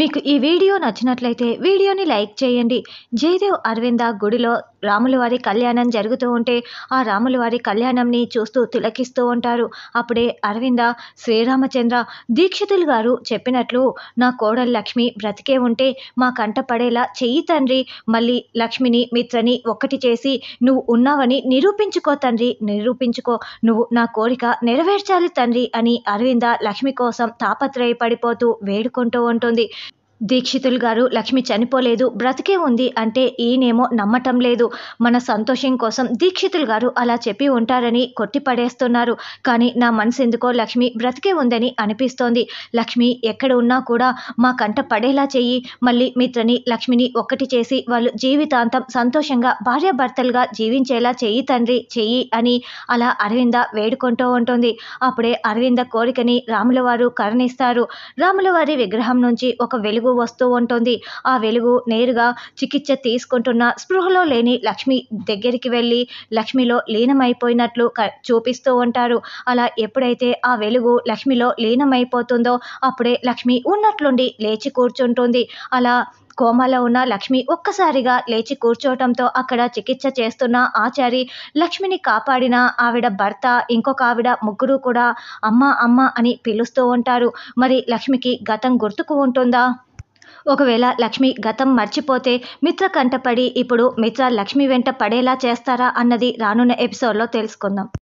మీకు ఈ వీడియో నచ్చినట్లయితే వీడియోని లైక్ చేయండి జయదేవ్ అరవింద గుడిలో రాములవారి కళ్యాణం జరుగుతూ ఉంటే ఆ రాములవారి కళ్యాణంని చూస్తూ తిలకిస్తూ ఉంటారు అప్పుడే అరవింద శ్రీరామచంద్ర దీక్షితులు గారు చెప్పినట్లు నా కోడలు లక్ష్మి బ్రతికే ఉంటే మా కంట పడేలా చెయ్యి తండ్రి మళ్ళీ లక్ష్మిని మిత్రని ఒక్కటి చేసి నువ్వు ఉన్నావని నిరూపించుకో తండ్రి నిరూపించుకో నువ్వు నా కోరిక నెరవేర్చాలి తండ్రి అని అరవింద లక్ష్మి కోసం తాపత్రయపడిపోతూ వేడుకుంటూ ఉంటుంది దీక్షితులు గారు లక్ష్మి చనిపోలేదు బ్రతికే ఉంది అంటే ఈయనేమో నమ్మటం లేదు మన సంతోషం కోసం దీక్షితులు గారు అలా చెప్పి ఉంటారని కొట్టి పడేస్తున్నారు కానీ నా మనసు ఎందుకో లక్ష్మి బ్రతికే ఉందని అనిపిస్తోంది లక్ష్మి ఎక్కడ ఉన్నా కూడా మా కంట పడేలా చెయ్యి మళ్ళీ మిత్రని లక్ష్మిని ఒక్కటి చేసి వాళ్ళు జీవితాంతం సంతోషంగా భార్యాభర్తలుగా జీవించేలా చెయ్యి తండ్రి చెయ్యి అని అలా అరవింద వేడుకుంటూ ఉంటుంది అప్పుడే అరవింద కోరికని రాములవారు కరణిస్తారు రాములవారి విగ్రహం నుంచి ఒక వెలుగు వస్తూ ఉంటుంది ఆ వెలుగు నేరుగా చికిత్స తీసుకుంటున్న స్పృహలో లేని లక్ష్మి దగ్గరికి వెళ్ళి లక్ష్మిలో లీనమైపోయినట్లు చూపిస్తూ ఉంటారు అలా ఎప్పుడైతే ఆ వెలుగు లక్ష్మిలో లీనమైపోతుందో అప్పుడే లక్ష్మి ఉన్నట్లుండి లేచి కూర్చుంటుంది అలా కోమాలో ఉన్న లక్ష్మి ఒక్కసారిగా లేచి కూర్చోవటంతో అక్కడ చికిత్స చేస్తున్న ఆచారి లక్ష్మిని కాపాడిన ఆవిడ భర్త ఇంకొక ఆవిడ ముగ్గురు కూడా అమ్మ అమ్మ అని పిలుస్తూ ఉంటారు మరి లక్ష్మికి గతం గుర్తుకు ఉంటుందా ఒకవేళ లక్ష్మి గతం మర్చిపోతే మిత్ర కంటపడి ఇప్పుడు మిత్ర లక్ష్మి వెంట పడేలా చేస్తారా అన్నది రానున్న ఎపిసోడ్లో తెలుసుకుందాం